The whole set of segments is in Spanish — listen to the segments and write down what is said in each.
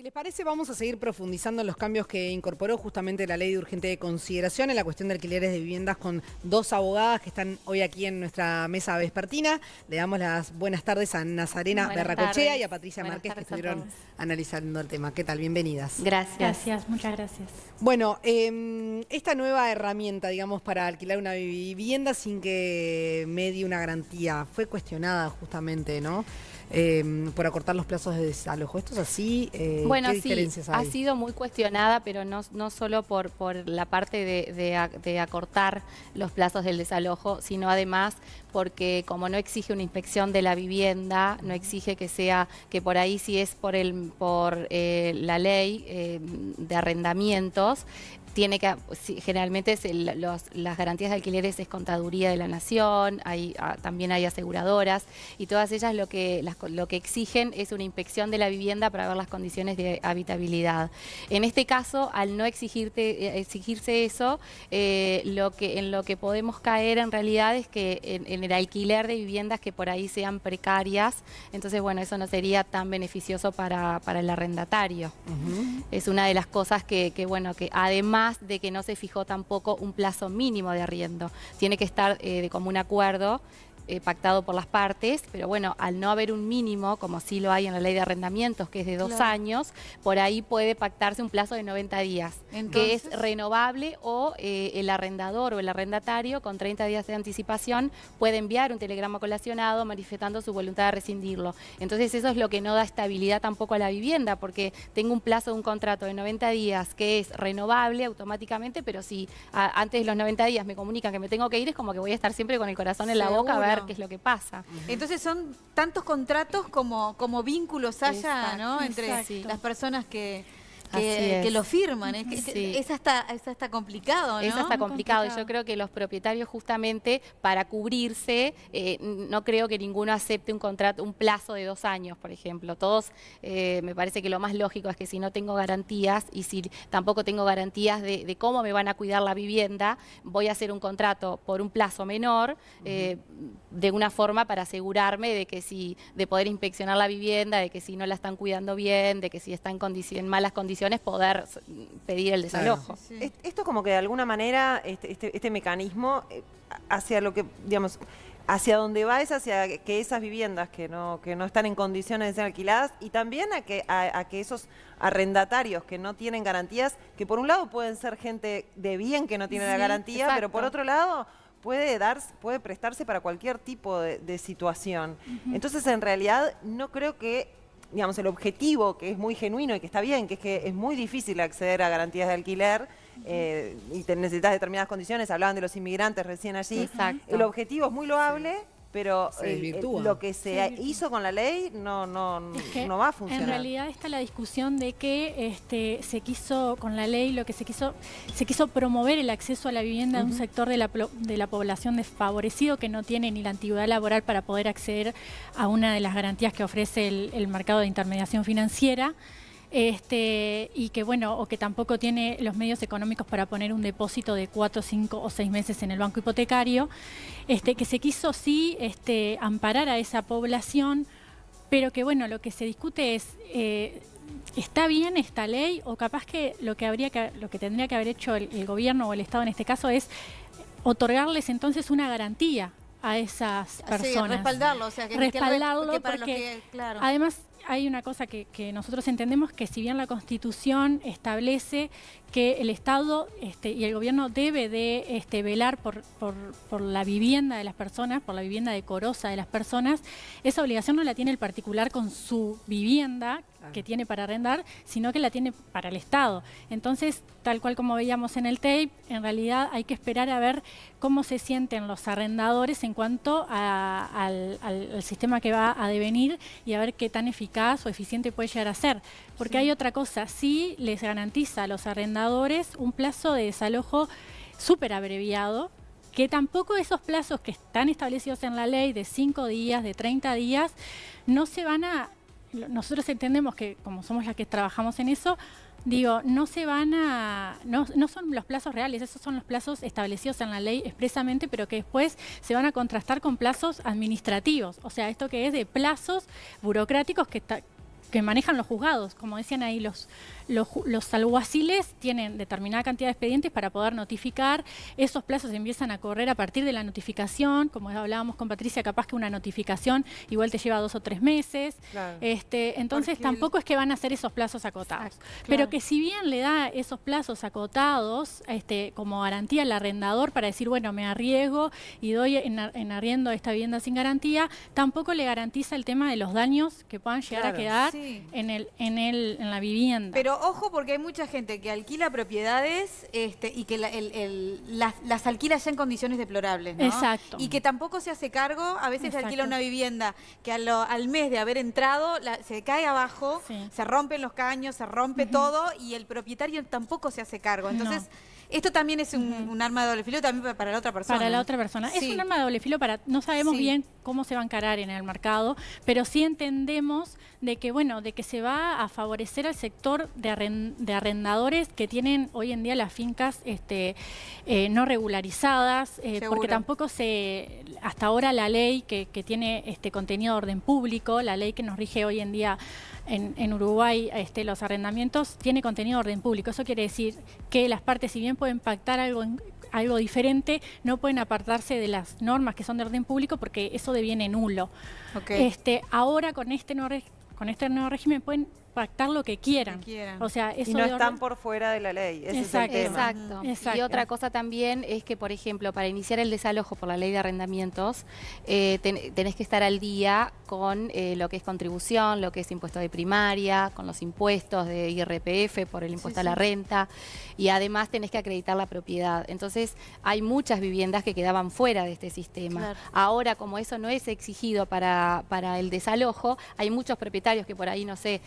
Si les parece, vamos a seguir profundizando en los cambios que incorporó justamente la ley de urgente de consideración en la cuestión de alquileres de viviendas con dos abogadas que están hoy aquí en nuestra mesa vespertina. Le damos las buenas tardes a Nazarena Berracochea y a Patricia Márquez que estuvieron analizando el tema. ¿Qué tal? Bienvenidas. Gracias. Gracias, muchas gracias. Bueno, em, esta nueva herramienta, digamos, para alquilar una vivienda sin que medie una garantía, fue cuestionada justamente, ¿no? Em, por acortar los plazos de desalojo. ¿Esto es así? Eh, bueno, sí, ha sido muy cuestionada, pero no, no solo por, por la parte de, acortar los plazos del desalojo, sino además porque como no exige una inspección de la vivienda, no exige que sea, que por ahí si es por, el, por eh, la ley eh, de arrendamientos, tiene que, generalmente las garantías de alquileres es contaduría de la nación, hay, ah, también hay aseguradoras y todas ellas lo que, lo que exigen es una inspección de la vivienda para ver las condiciones de habitabilidad. En este caso, al no exigirte, eh, exigirse eso, eh, lo que, en lo que podemos caer en realidad es que en, el alquiler de viviendas que por ahí sean precarias, entonces bueno, eso no sería tan beneficioso para, el arrendatario. Es una de las cosas que bueno, que además de que no se fijó tampoco un plazo mínimo de arriendo. Tiene que estar eh, de común acuerdo eh, pactado por las partes, pero bueno, al no haber un mínimo, como sí lo hay en la ley de arrendamientos, que es de dos años, por ahí puede pactarse un plazo de 90 días, que es renovable o eh, el arrendador o el arrendatario con 30 días de anticipación puede enviar un telegrama colacionado manifestando su voluntad de rescindirlo. Entonces eso es lo que no da estabilidad tampoco a la vivienda, porque tengo un plazo de un contrato de 90 días que es renovable automáticamente, pero si antes de los 90 días me comunican que me tengo que ir, es como que voy a estar siempre con el corazón en la boca a ver que es lo que pasa. Entonces son tantos contratos como, como vínculos haya, ¿no? Entre las personas que que, lo firman. Es, que sí. es, hasta, complicado, ¿no? Es está complicado. Yo creo que los propietarios justamente para cubrirse, eh, no creo que ninguno acepte un contrato, un plazo de dos años, por ejemplo. Todos, eh, me parece que lo más lógico es que si no tengo garantías y si tampoco tengo garantías de, cómo me van a cuidar la vivienda, voy a hacer un contrato por un plazo menor, eh, de una forma para asegurarme de que si, de poder inspeccionar la vivienda, de que si no la están cuidando bien, de que si están en malas condiciones poder pedir el desalojo. Esto como que de alguna manera, este, este, este mecanismo, eh, hacia lo que, digamos, hacia dónde va es hacia que esas viviendas que no, que no están en condiciones de ser alquiladas y también a que, a, que esos arrendatarios que no tienen garantías, que por un lado pueden ser gente de bien que no tiene la garantía, pero por otro lado puede dar, puede prestarse para cualquier tipo de, situación. Entonces, en realidad, no creo que digamos, el objetivo que es muy genuino y que está bien, que es que es muy difícil acceder a garantías de alquiler eh, y te necesitas determinadas condiciones. Hablaban de los inmigrantes recién allí. El objetivo es muy loable pero eh, lo que se, hizo con la ley no no va a funcionar. En realidad está la discusión de que este, se quiso con la ley lo que se quiso se quiso promover el acceso a la vivienda de un sector de la, de la población desfavorecido que no tiene ni la antigüedad laboral para poder acceder a una de las garantías que ofrece el mercado de intermediación financiera este, y que bueno, o que tampoco tiene los medios económicos para poner un depósito de cuatro, cinco o seis meses en el banco hipotecario, este, que se quiso sí este, amparar a esa población, pero que bueno, lo que se discute es eh, ¿Está bien esta ley? O capaz que lo que habría lo que tendría que haber hecho el, gobierno o el Estado en este caso es otorgarles entonces una garantía a esas personas. Sí, respaldarlo, o sea, que respaldarlo para porque, claro. además hay una cosa que, nosotros entendemos que si bien la Constitución establece que el Estado este, y el gobierno debe de este, velar por, por, la vivienda de las personas, por la vivienda decorosa de las personas, esa obligación no la tiene el particular con su vivienda, que tiene para arrendar, sino que la tiene para el Estado. Entonces, tal cual como veíamos en el tape, en realidad hay que esperar a ver cómo se sienten los arrendadores en cuanto al, sistema que va a devenir y a ver qué tan eficaz o eficiente puede llegar a ser. Porque hay otra cosa, sí les garantiza a los arrendadores un plazo de desalojo súper abreviado, que tampoco esos plazos que están establecidos en la ley de 5 días, de 30 días, no se van a nosotros entendemos que como somos las que trabajamos en eso, digo, no se van a, no, no, son los plazos reales, esos son los plazos establecidos en la ley expresamente, pero que después se van a contrastar con plazos administrativos, o sea, esto que es de plazos burocráticos que, está que manejan los juzgados. Como decían ahí, los, los, alguaciles tienen determinada cantidad de expedientes para poder notificar. Esos plazos empiezan a correr a partir de la notificación. Como hablábamos con Patricia, capaz que una notificación igual te lleva dos o tres meses. Este, entonces tampoco es que van a ser esos plazos acotados. Pero que si bien le da esos plazos acotados este, como garantía al arrendador para decir, bueno, me arriesgo y doy en, arriendo esta vivienda sin garantía, tampoco le garantiza el tema de los daños que puedan llegar a quedar en, el, en, el, en la vivienda. Pero ojo porque hay mucha gente que alquila propiedades este, y que las, alquila ya en condiciones deplorables. Exacto. Y que tampoco se hace cargo, a veces se alquila una vivienda que al, mes de haber entrado se cae abajo, se rompen los caños, se rompe todo y el propietario tampoco se hace cargo. Entonces... Esto también es un, arma de doble filo también para la otra persona. Para la otra persona. Es un arma de doble filo para, no sabemos bien cómo se va a encarar en el mercado, pero sí entendemos de que, bueno, de que se va a favorecer al sector de, arrendadores que tienen hoy en día las fincas este, eh, no regularizadas, eh, porque tampoco se, hasta ahora la ley que, tiene este contenido de orden público, la ley que nos rige hoy en día en, Uruguay este, los arrendamientos tiene contenido de orden público. Eso quiere decir que las partes, si bien pueden pactar algo algo diferente, no pueden apartarse de las normas que son de orden público porque eso deviene nulo. Este, ahora con este con este nuevo régimen pueden pactar lo que quieran. O sea, no están por fuera de la ley. exacto. Y otra cosa también es que, por ejemplo, para iniciar el desalojo por la ley de arrendamientos, eh, tenés que estar al día con eh, lo que es contribución, lo que es impuesto de primaria, con los impuestos de IRPF por el impuesto a la renta, y además tenés que acreditar la propiedad. Entonces, hay muchas viviendas que quedaban fuera de este sistema. Ahora, como eso no es exigido para, para el desalojo, hay muchos propietarios que por ahí, no sé,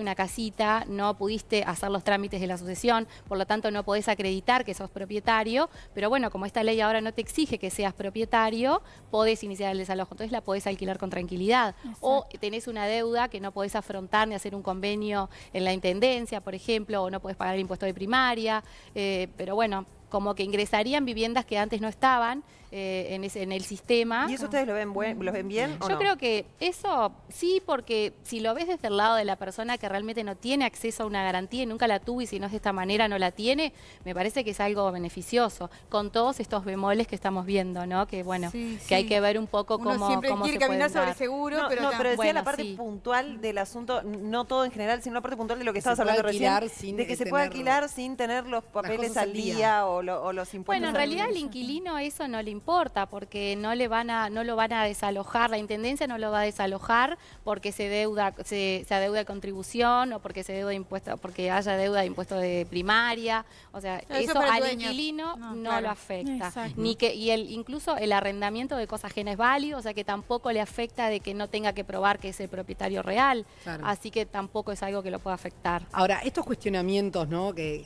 una casita, no pudiste hacer los trámites de la sucesión, por lo tanto no podés acreditar que sos propietario, pero bueno, como esta ley ahora no te exige que seas propietario, podés iniciar el desalojo, entonces la podés alquilar con tranquilidad. O tenés una deuda que no podés afrontar ni hacer un convenio en la Intendencia, por ejemplo, o no podés pagar el impuesto de primaria, eh, pero bueno, como que ingresarían viviendas que antes no estaban eh, en, el sistema. ¿Y eso ustedes lo ven, buen, lo ven bien? Yo creo que eso sí, porque si lo ves desde el lado de la persona que realmente no tiene acceso a una garantía y nunca la tuvo y si no es de esta manera no la tiene, me parece que es algo beneficioso, con todos estos bemoles que estamos viendo, ¿no? Que bueno, que hay que ver un poco cómo cómo, siempre cómo quiere caminar sobre seguro, pero, pero decía la parte puntual del asunto, no todo en general, sino la parte puntual de lo que, estabas hablando recién, de que se puede alquilar sin tener los papeles al día, día o los impuestos. Bueno, en realidad al inquilino eso no le importa porque no le van a, no lo van a desalojar, la intendencia no lo va a desalojar porque se deuda, se, adeuda de contribución o porque se deuda impuesto, porque haya deuda de impuesto de primaria. O sea, eso, al inquilino no, lo afecta. Ni que, y el, incluso el arrendamiento de cosas genes es válido, o sea que tampoco le afecta de que no tenga que probar que es el propietario real. Así que tampoco es algo que lo pueda afectar. Ahora, estos cuestionamientos ¿no? que,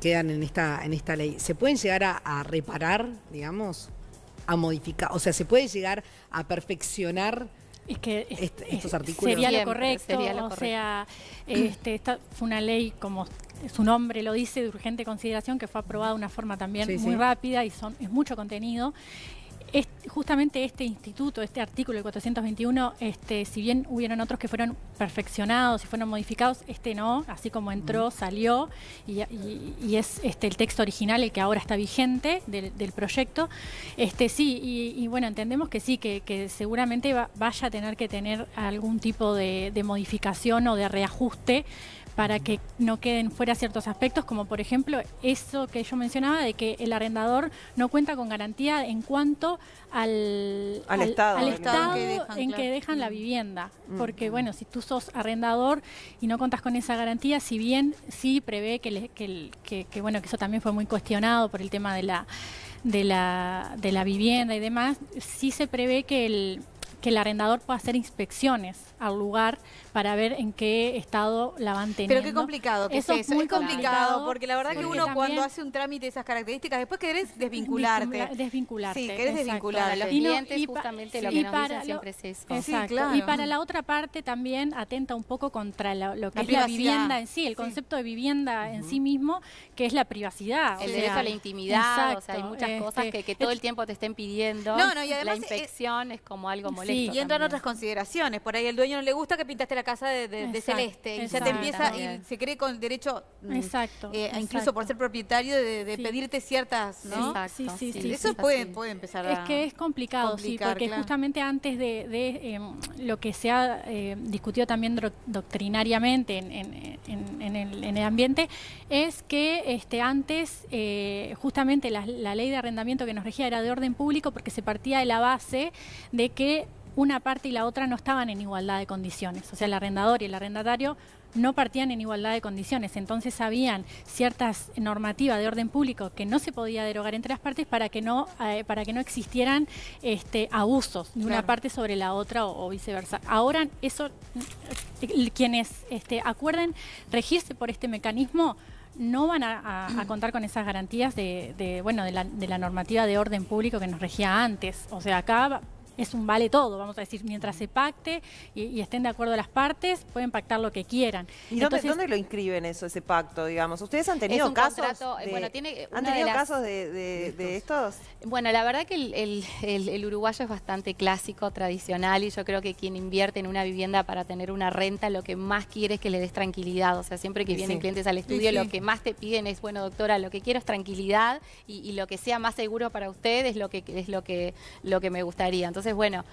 quedan en esta, en esta ley ¿se pueden llegar a, reparar, digamos, a modificar? O sea, ¿se puede llegar a perfeccionar es que estos artículos? Sería lo correcto, sería correcto. o sea, este, esta fue una ley como su nombre lo dice, de urgente consideración, que fue aprobada de una forma también muy rápida y son, es mucho contenido justamente este instituto, este artículo, el 421, este, si bien hubieron otros que fueron perfeccionados y fueron modificados, este no, así como entró, salió, y, es este, el texto original el que ahora está vigente del, proyecto. Este, sí, y, bueno, entendemos que sí, que, seguramente vaya a tener que tener algún tipo de, modificación o de reajuste para que no queden fuera ciertos aspectos, como por ejemplo eso que yo mencionaba de que el arrendador no cuenta con garantía en cuanto al, Estado, en, que dejan, la vivienda. Porque, bueno, si tú sos arrendador y no contas con esa garantía, si bien sí prevé que, bueno, que eso también fue muy cuestionado por el tema de la, de la, de la vivienda y demás, sí se prevé que el, que el arrendador pueda hacer inspecciones al lugar para ver en qué estado la van teniendo. Pero qué complicado que eso es, eso. Muy complicado, porque la verdad que uno cuando hace un trámite de esas características, después querés desvincularte. Desvincularte. Sí, querés desvincularte. los y clientes justamente lo que para es Y para la otra parte también atenta un poco contra lo que es la vivienda en sí, el concepto de vivienda en sí mismo, que es la privacidad. El derecho a la intimidad, o sea, hay muchas este cosas que, todo el tiempo te estén pidiendo. No, no, y además... La inspección es, como algo molesto. Sí, y entran otras consideraciones, por ahí el dueño no le gusta que pintaste la casa de, celeste. Y ya te empieza, y se cree con el derecho, mm, exacto, eh, incluso por ser propietario, de, pedirte ciertas, ¿no? sí, sí, sí. Eso puede, empezar a... Es que es complicado, sí, porque justamente antes de, em, lo que se ha eh, discutido también doctrinariamente en, el, ambiente, es que este antes eh, justamente la ley de arrendamiento que nos regía era de orden público porque se partía de la base de que una parte y la otra no estaban en igualdad de condiciones. O sea, el arrendador y el arrendatario no partían en igualdad de condiciones. Entonces habían ciertas normativas de orden público que no se podía derogar entre las partes para que no, eh, para que no existieran este, abusos de una parte sobre la otra o, viceversa. Ahora eso, eh, quienes este, acuerden regirse por este mecanismo, no van a, mm. contar con esas garantías de, bueno, de la, de la normativa de orden público que nos regía antes. O sea, acá es un vale todo, vamos a decir, mientras se pacte y, estén de acuerdo las partes, pueden pactar lo que quieran. ¿Y Entonces, dónde, lo inscriben eso, ese pacto, digamos? ¿Ustedes han tenido casos? ¿Han tenido casos de, estos? Bueno, la verdad que el, uruguayo es bastante clásico, tradicional, y yo creo que quien invierte en una vivienda para tener una renta, lo que más quiere es que le des tranquilidad. O sea, siempre que vienen clientes al estudio, lo que más te piden es, bueno, doctora, lo que quiero es tranquilidad y, lo que sea más seguro para usted es lo que, es lo que, lo que me gustaría. Entonces, bueno,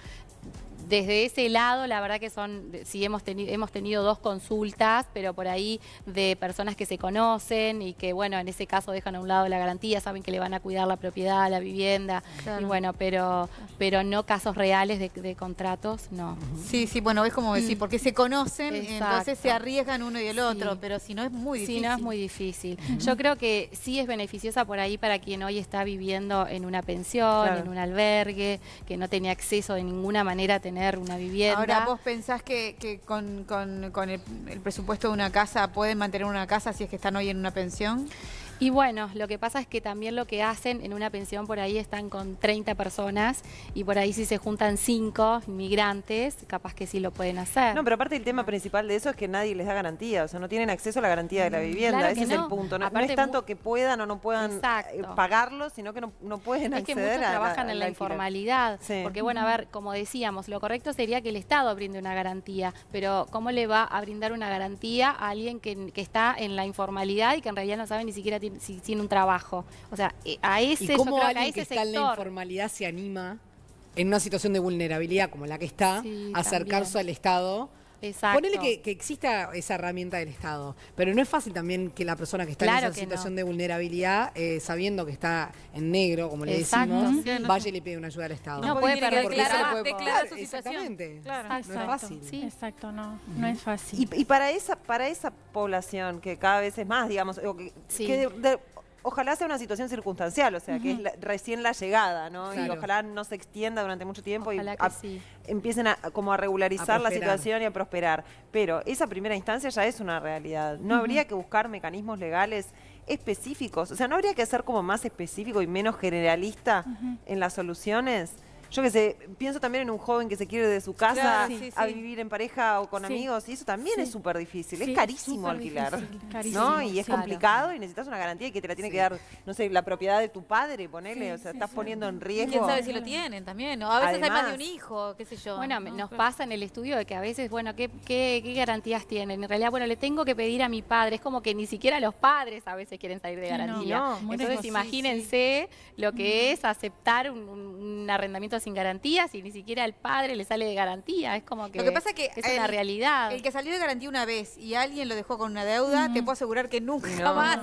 desde ese lado, la verdad que son, sí hemos, tenido hemos tenido dos consultas, pero por ahí de personas que se conocen y que, bueno, en ese caso dejan a un lado la garantía, saben que le van a cuidar la propiedad, la vivienda, y bueno, pero, pero no casos reales de, contratos, no. Sí, sí, bueno, es como decir, porque se conocen, entonces se arriesgan uno y el otro, pero si no es muy difícil. Si no es muy difícil. Yo creo que sí es beneficiosa por ahí para quien hoy está viviendo en una pensión, en un albergue, que no tenía acceso de ninguna manera a tener una vivienda. Ahora, ¿vos pensás que, con, el presupuesto de una casa pueden mantener una casa si es que están hoy en una pensión? Y bueno, lo que pasa es que también lo que hacen en una pensión por ahí están con 30 personas y por ahí si se juntan 5 inmigrantes, capaz que sí lo pueden hacer. No, pero aparte el tema principal de eso es que nadie les da garantía, o sea, no tienen acceso a la garantía de la mm, vivienda, ese es el punto. No, es tanto que puedan o no puedan eh, pagarlo, sino que no, pueden acceder a Es que muchos trabajan en la, informalidad, porque bueno, a ver, como decíamos, lo correcto sería que el Estado brinde una garantía, pero ¿cómo le va a brindar una garantía a alguien que, que está en la informalidad y que en realidad no sabe ni siquiera tiene si, tiene un trabajo. O sea, eh, a ese, ¿Y cómo alguien que, está en la informalidad se anima en una situación de vulnerabilidad como la que está, a acercarse al Estado Exacto. Ponele que, exista esa herramienta del Estado, pero no es fácil también que la persona que está en esa situación de vulnerabilidad, eh, sabiendo que está en negro, como le decimos, vaya y le pida una ayuda al Estado. No, puede perder, porque su Exactamente. Claro. No es fácil. Sí, exacto, no, no es fácil. Y, para, esa, para esa población que cada vez es más, digamos, que, ojalá sea una situación circunstancial, o sea, que es recién la llegada, ¿no? Y ojalá no se extienda durante mucho tiempo y empiecen a, como a regularizar la situación y a prosperar. Pero esa primera instancia ya es una realidad. No habría que buscar mecanismos legales específicos, o sea, no habría que ser como más específico y menos generalista en las soluciones yo que sé, pienso también en un joven que se quiere de su casa a vivir en pareja o con amigos, y eso también es súper difícil, es carísimo alquilar, ¿no? Y es complicado y necesitas una garantía y que te la tiene que dar, no sé, la propiedad de tu padre, ponele, o sea, estás poniendo en riesgo. ¿Quién sabe si lo tienen también? O a veces hay más de un hijo, qué sé yo. Bueno, nos pasa en el estudio de que a veces, bueno, ¿qué, ¿qué, garantías tienen? En realidad, bueno, le tengo que pedir a mi padre, es como que ni siquiera los padres a veces quieren salir de garantía. Entonces, imagínense lo que es aceptar un, un arrendamiento sin garantías y ni siquiera el padre le sale de garantía. Es como que, lo que, pasa que es el, realidad. El que salió de garantía una vez y alguien lo dejó con una deuda, te puedo asegurar que nunca, más,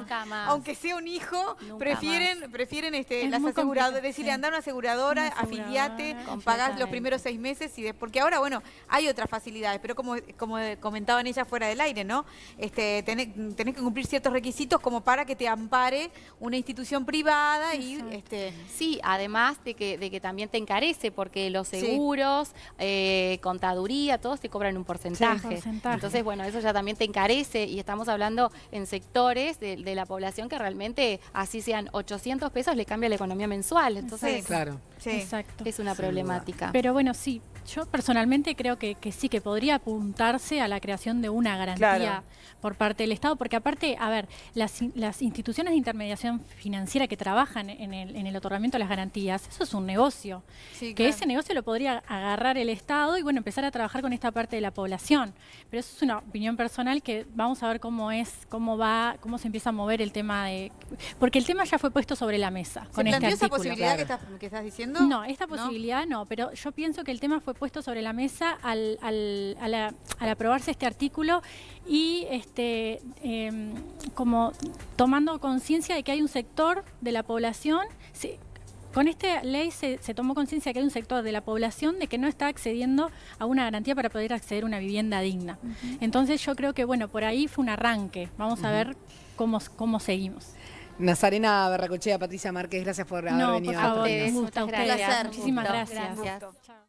aunque sea un hijo, prefieren prefieren este, las aseguradoras, decirle, anda a una aseguradora, aseguradora afiliate, pagás los primeros seis meses y porque ahora, bueno, hay otras facilidades, pero como, como comentaban ellas fuera del aire, ¿no? Este, tenés, que cumplir ciertos requisitos como para que te ampare una institución privada y... este Sí, además de que, de que también te encarece porque los seguros, eh, contaduría, todos te cobran un porcentaje. Entonces, bueno, eso ya también te encarece y estamos hablando en sectores de, la población que realmente así sean 800 pesos le cambia la economía mensual. Entonces, claro. es una problemática. Pero bueno, sí, yo personalmente creo que, sí, que podría apuntarse a la creación de una garantía por parte del Estado, porque aparte, a ver, las, instituciones de intermediación financiera que trabajan en el, otorgamiento de las garantías, eso es un negocio, que ese negocio lo podría agarrar el Estado y bueno, empezar a trabajar con esta parte de la población. Pero eso es una opinión personal que vamos a ver cómo es, cómo va, cómo se empieza a mover el tema de... Porque el tema ya fue puesto sobre la mesa. con este planteó esa posibilidad que, estás, diciendo? No, esta posibilidad no, pero yo pienso que el tema fue puesto sobre la mesa al, aprobarse este artículo y este, em, como tomando conciencia de que hay un sector de la población, con esta ley se, tomó conciencia de que hay un sector de la población de que no está accediendo a una garantía para poder acceder a una vivienda digna. Entonces yo creo que bueno, por ahí fue un arranque. Vamos a ver cómo, cómo seguimos. Nazarena Barracochea, Patricia Márquez, gracias por haber no, venido. a ustedes, Muchísimas gracias.